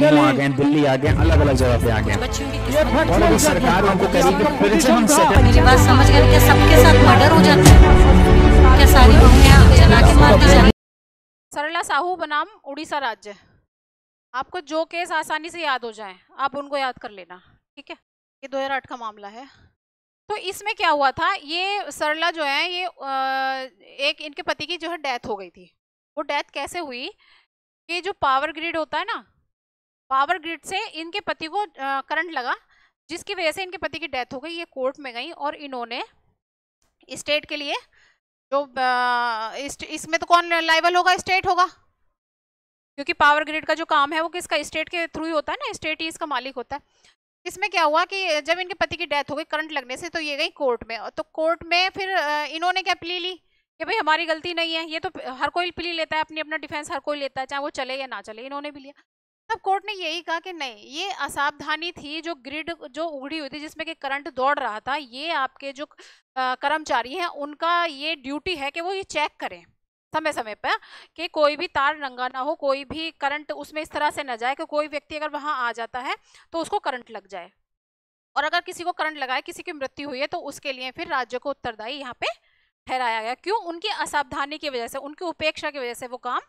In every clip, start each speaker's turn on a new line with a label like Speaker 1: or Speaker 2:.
Speaker 1: जम्मू आ गए हैं दिल्ली आ गए अलग अलग जगह पे आ गए और सरकार उनको कह रही है समझ कर सबके साथ मर्डर हो जाते है सरला साहू बनाम उड़ीसा राज्य आपको जो केस आसानी से याद हो जाए आप उनको याद कर लेना ठीक है ये 2008 का मामला है तो इसमें क्या हुआ था ये सरला जो है ये एक इनके पति की जो है डेथ हो गई थी वो डेथ कैसे हुई कि जो पावर ग्रिड होता है ना पावर ग्रिड से इनके पति को करंट लगा जिसकी वजह से इनके पति की डेथ हो गई ये कोर्ट में गई और इन्होंने स्टेट के लिए जो इसमें तो कौन लाइबल होगा स्टेट होगा क्योंकि पावर ग्रिड का जो काम है वो किसका स्टेट के थ्रू ही होता है ना स्टेट ही इसका मालिक होता है इसमें क्या हुआ कि जब इनके पति की डेथ हो गई करंट लगने से तो ये गई कोर्ट में तो कोर्ट में फिर इन्होंने क्या प्ली ली कि भाई हमारी गलती नहीं है ये तो हर कोई प्ली लेता है अपनी अपना डिफेंस हर कोई लेता है चाहे वो चले या ना चले इन्होंने भी लिया तब कोर्ट ने यही कहा कि नहीं ये असावधानी थी जो ग्रिड जो उगड़ी हुई थी जिसमें कि करंट दौड़ रहा था ये आपके जो कर्मचारी हैं उनका ये ड्यूटी है कि वो ये चेक करें समय समय पर कि कोई भी तार नंगा ना हो कोई भी करंट उसमें इस तरह से ना जाए कि कोई व्यक्ति अगर वहाँ आ जाता है तो उसको करंट लग जाए और अगर किसी को करंट लगाए किसी की मृत्यु हुई है तो उसके लिए फिर राज्य को उत्तरदायी यहाँ पे ठहराया गया क्यों उनकी असावधानी की वजह से उनकी उपेक्षा की वजह से वो काम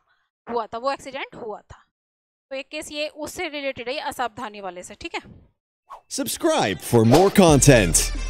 Speaker 1: हुआ था वो एक्सीडेंट हुआ था तो एक केस ये उससे रिलेटेड है असावधानी वाले से ठीक है सब्सक्राइब फॉर मोर कॉन्टेंट